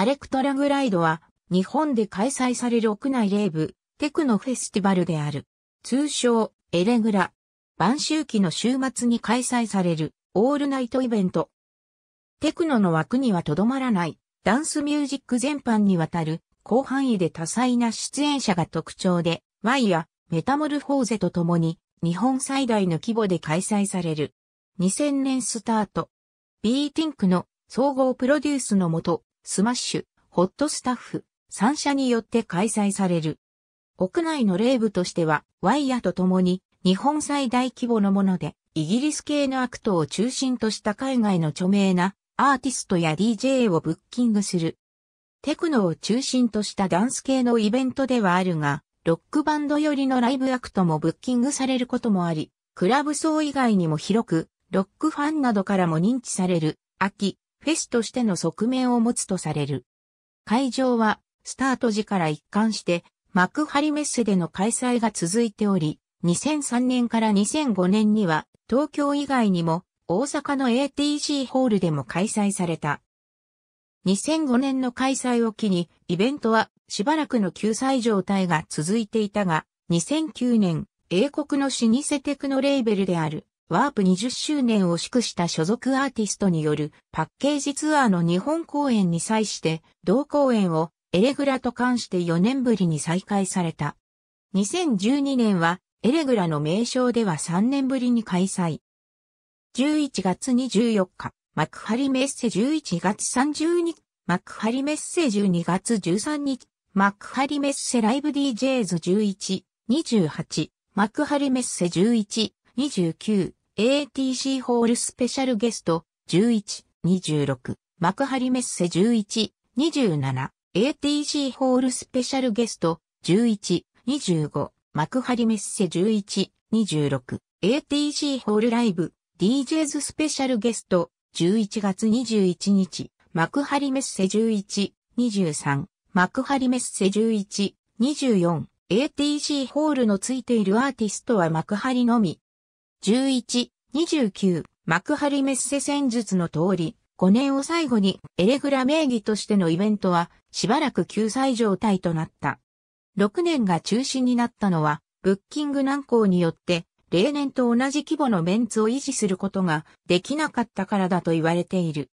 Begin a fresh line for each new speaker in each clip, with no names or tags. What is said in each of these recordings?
アレクトラグライドは、日本で開催される屋内レーブ、テクノフェスティバルである。通称、エレグラ。晩秋期の週末に開催される、オールナイトイベント。テクノの枠にはとどまらない、ダンスミュージック全般にわたる、広範囲で多彩な出演者が特徴で、Y やメタモルフォーゼと共に、日本最大の規模で開催される。2000年スタート。B ティンクの総合プロデュースのもと、スマッシュ、ホットスタッフ、3社によって開催される。屋内の例部としては、ワイヤと共に、日本最大規模のもので、イギリス系のアクトを中心とした海外の著名なアーティストや DJ をブッキングする。テクノを中心としたダンス系のイベントではあるが、ロックバンド寄りのライブアクトもブッキングされることもあり、クラブ層以外にも広く、ロックファンなどからも認知される、秋、フェスとしての側面を持つとされる。会場は、スタート時から一貫して、幕張メッセでの開催が続いており、2003年から2005年には、東京以外にも、大阪の ATC ホールでも開催された。2005年の開催を機に、イベントはしばらくの救済状態が続いていたが、2009年、英国の老舗テクノレーベルであるワープ20周年を祝した所属アーティストによるパッケージツアーの日本公演に際して同公演をエレグラと関して4年ぶりに再開された。2012年はエレグラの名称では3年ぶりに開催。11月24日、幕張メッセ11月30日、幕張メッセ12月13日、幕張メッセライブ DJs11、28、幕張メッセ11、29、ATC ホールスペシャルゲスト11、26、幕張メッセ11、27、ATC ホールスペシャルゲスト11、25、幕張メッセ11、26、ATC ホールライブ DJs スペシャルゲスト11月21日、幕張メッセ11、23、幕張メッセ11、24、ATC ホールのついているアーティストは幕張のみ、11、29、幕張メッセ戦術の通り、5年を最後にエレグラ名義としてのイベントはしばらく救済状態となった。6年が中止になったのは、ブッキング難航によって、例年と同じ規模のメンツを維持することができなかったからだと言われている。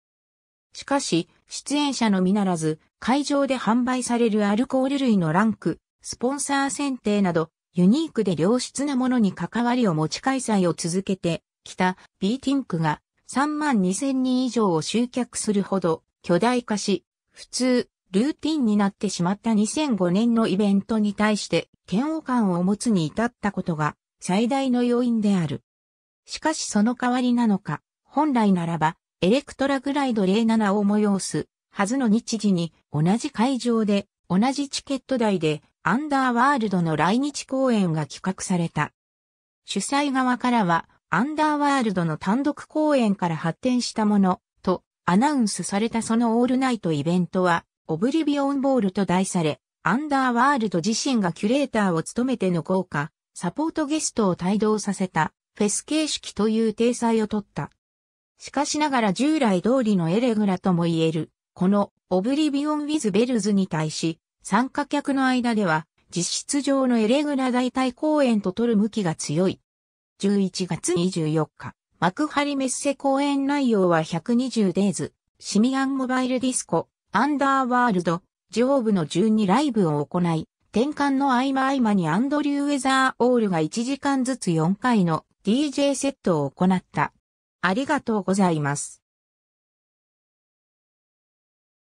しかし、出演者のみならず、会場で販売されるアルコール類のランク、スポンサー選定など、ユニークで良質なものに関わりを持ち開催を続けてきた B ティンクが3万2000人以上を集客するほど巨大化し、普通、ルーティンになってしまった2005年のイベントに対して嫌悪感を持つに至ったことが最大の要因である。しかしその代わりなのか、本来ならばエレクトラグライド07を催すはずの日時に同じ会場で同じチケット代でアンダーワールドの来日公演が企画された。主催側からは、アンダーワールドの単独公演から発展したもの、とアナウンスされたそのオールナイトイベントは、オブリビオンボールと題され、アンダーワールド自身がキュレーターを務めての豪華、サポートゲストを帯同させた、フェス形式という体裁を取った。しかしながら従来通りのエレグラとも言える、このオブリビオンウィズベルズに対し、参加客の間では、実質上のエレグラ大体公演と取る向きが強い。11月24日、幕張メッセ公演内容は1 2 0デイズ、シミアンモバイルディスコ、アンダーワールド、上部の順にライブを行い、転換の合間合間にアンドリュー・ウェザー・オールが1時間ずつ4回の DJ セットを行った。ありがとうございます。